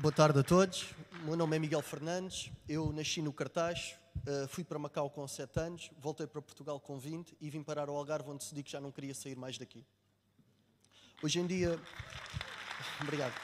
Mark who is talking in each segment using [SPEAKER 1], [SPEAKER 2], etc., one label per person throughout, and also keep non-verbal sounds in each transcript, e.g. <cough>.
[SPEAKER 1] Boa tarde a todos. O meu nome é Miguel Fernandes. Eu nasci no Cartaz, eh, fui para Macau com 7 anos, voltei para Portugal com 20 e vim parar ao Algarve, onde decidi que já não queria sair mais daqui. Hoje em dia. <laughs> Obrigado.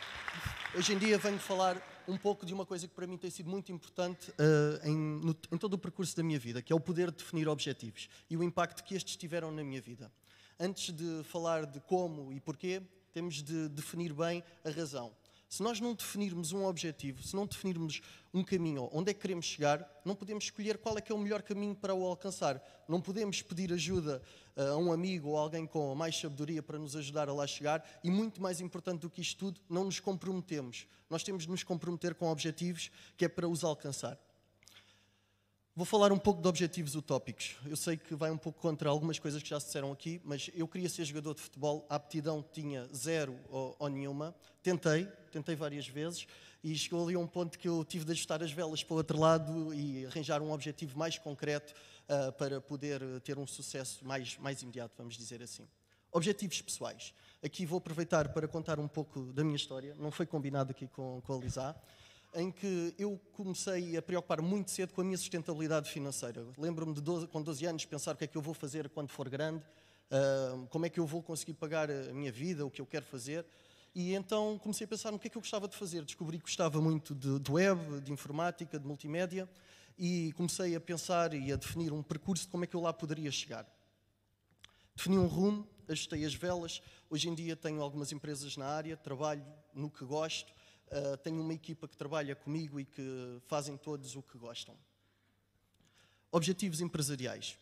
[SPEAKER 1] Hoje em dia venho falar um pouco de uma coisa que para mim tem sido muito importante eh, em, no, em todo o percurso da minha vida, que é o poder de definir objetivos e o impacto que estes tiveram na minha vida. Antes de falar de como e porquê, temos de definir bem a razão. Se nós não definirmos um objetivo, se não definirmos um caminho, onde é que queremos chegar, não podemos escolher qual é que é o melhor caminho para o alcançar. Não podemos pedir ajuda eh, a um amigo ou alguém com mais sabedoria para nos ajudar a lá chegar e, muito mais importante do que isto tudo, não nos comprometemos. Nós temos de nos comprometer com objetivos que é para os alcançar. Vou falar um pouco de objetivos utópicos. Eu sei que vai um pouco contra algumas coisas que já se disseram aqui, mas eu queria ser jogador de futebol, a aptidão tinha zero ou, ou nenhuma. Tentei, tentei várias vezes e chegou ali a um ponto que eu tive de ajustar as velas para o outro lado e arranjar um objetivo mais concreto uh, para poder ter um sucesso mais, mais imediato, vamos dizer assim. Objetivos pessoais. Aqui vou aproveitar para contar um pouco da minha história. Não foi combinado aqui com, com a Lisá em que eu comecei a preocupar muito cedo com a minha sustentabilidade financeira. Lembro-me de 12, com 12 anos pensar o que é que eu vou fazer quando for grande, uh, como é que eu vou conseguir pagar a minha vida, o que eu quero fazer. E então comecei a pensar no que é que eu gostava de fazer. Descobri que gostava muito de, de web, de informática, de multimédia e comecei a pensar e a definir um percurso de como é que eu lá poderia chegar. Defini um rumo, ajustei as velas. Hoje em dia tenho algumas empresas na área, trabalho no que gosto ah, tenho uma equipa que trabalha comigo e que fazem todos o que gostam. Objetivos empresariais.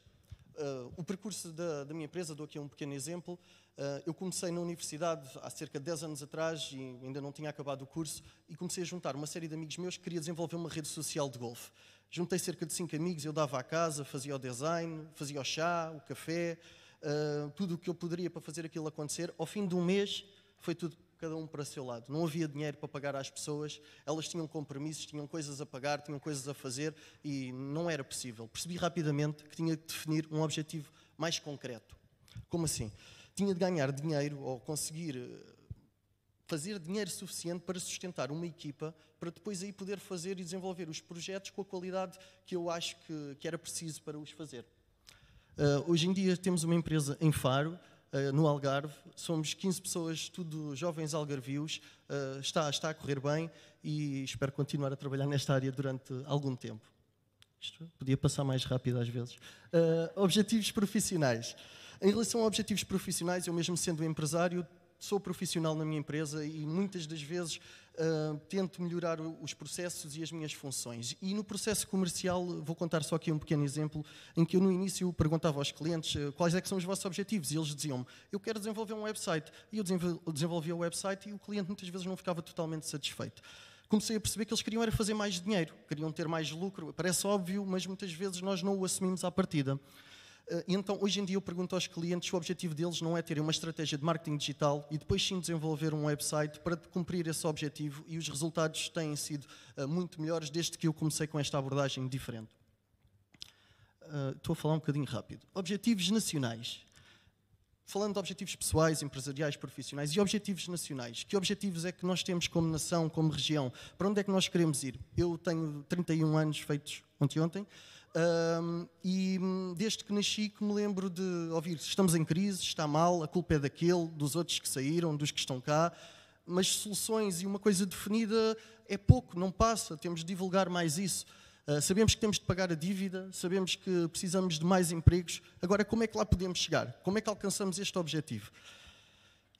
[SPEAKER 1] Uh, o percurso da, da, minha empresa, dou aqui um pequeno exemplo. Uh, eu comecei na universidade há cerca de 10 anos atrás e ainda não tinha acabado o curso e comecei a juntar uma série de amigos meus que queria desenvolver uma rede social de golfe. Juntei cerca de 5 amigos, eu dava à casa, fazia o design, fazia o chá, o café, uh, tudo o que eu poderia para fazer aquilo acontecer. Ao fim de um mês, foi tudo cada um para o seu lado. Não havia dinheiro para pagar às pessoas, elas tinham compromissos, tinham coisas a pagar, tinham coisas a fazer e não era possível. Percebi rapidamente que tinha que definir um objetivo mais concreto. Como assim? Tinha de ganhar dinheiro ou conseguir eh, fazer dinheiro suficiente para sustentar uma equipa para depois aí poder fazer e desenvolver os projetos com a qualidade que eu acho que, que era preciso para os fazer. Uh, hoje em dia temos uma empresa em Faro eh, no Algarve. Somos 15 pessoas, tudo jovens algarvios. Eh, está, está a correr bem e espero continuar a trabalhar nesta área durante algum tempo. Isto podia passar mais rápido às vezes. Eh, objetivos profissionais. Em relação a objetivos profissionais, eu mesmo sendo empresário, sou profissional na minha empresa e muitas das vezes uh, tento melhorar os processos e as minhas funções. E no processo comercial, vou contar só aqui um pequeno exemplo, em que eu no início perguntava aos clientes ah, quais é que são os vossos objetivos e eles diziam-me, eu quero desenvolver um website. E eu desenvolvia o website e o cliente muitas vezes não ficava totalmente satisfeito comecei a perceber que eles queriam era fazer mais dinheiro, queriam ter mais lucro. Parece óbvio, mas muitas vezes nós não o assumimos à partida. Eh, então, hoje em dia, eu pergunto aos clientes: o objetivo deles não é terem uma estratégia de marketing digital e depois sim desenvolver um website para cumprir esse objetivo, e os resultados têm sido eh, muito melhores desde que eu comecei com esta abordagem diferente. Eh, estou a falar um bocadinho rápido. Objetivos nacionais. Falando de objetivos pessoais, empresariais, profissionais e objetivos nacionais. Que objetivos é que nós temos como nação, como região? Para onde é que nós queremos ir? Eu tenho 31 anos feitos ontem ontem. Um, e hum, desde que nasci que me lembro de ouvir estamos em crise, está mal, a culpa é daquele, dos outros que saíram, dos que estão cá, mas soluções e uma coisa definida é pouco, não passa, temos de divulgar mais isso. Uh, sabemos que temos de pagar a dívida, sabemos que precisamos de mais empregos, agora como é que lá podemos chegar? Como é que alcançamos este objetivo?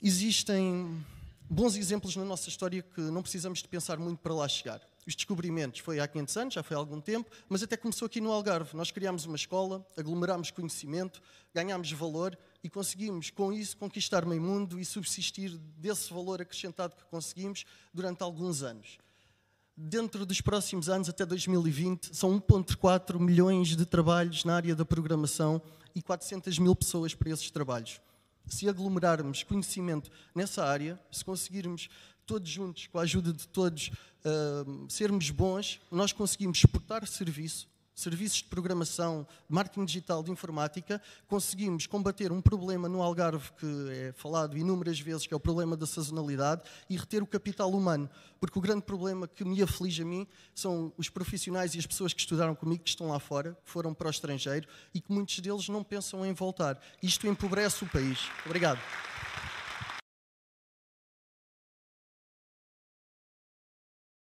[SPEAKER 1] Existem bons exemplos na nossa história que não precisamos de pensar muito para lá chegar os descobrimentos foi há 500 anos, já foi há algum tempo, mas até começou aqui no Algarve. Nós criámos uma escola, aglomerámos conhecimento, ganhámos valor e conseguimos, com isso, conquistar meio mundo e subsistir desse valor acrescentado que conseguimos durante alguns anos. Dentro dos próximos anos, até 2020, são 1,4 milhões de trabalhos na área da programação e 400 mil pessoas para esses trabalhos. Se aglomerarmos conhecimento nessa área, se conseguirmos todos juntos, com a ajuda de todos, sermos bons, nós conseguimos exportar serviço, serviços de programação, marketing digital de informática, conseguimos combater um problema no Algarve que é falado inúmeras vezes, que é o problema da sazonalidade, e reter o capital humano. Porque o grande problema que me aflige a mim são os profissionais e as pessoas que estudaram comigo, que estão lá fora, que foram para o estrangeiro, e que muitos deles não pensam em voltar. Isto empobrece o país. Obrigado.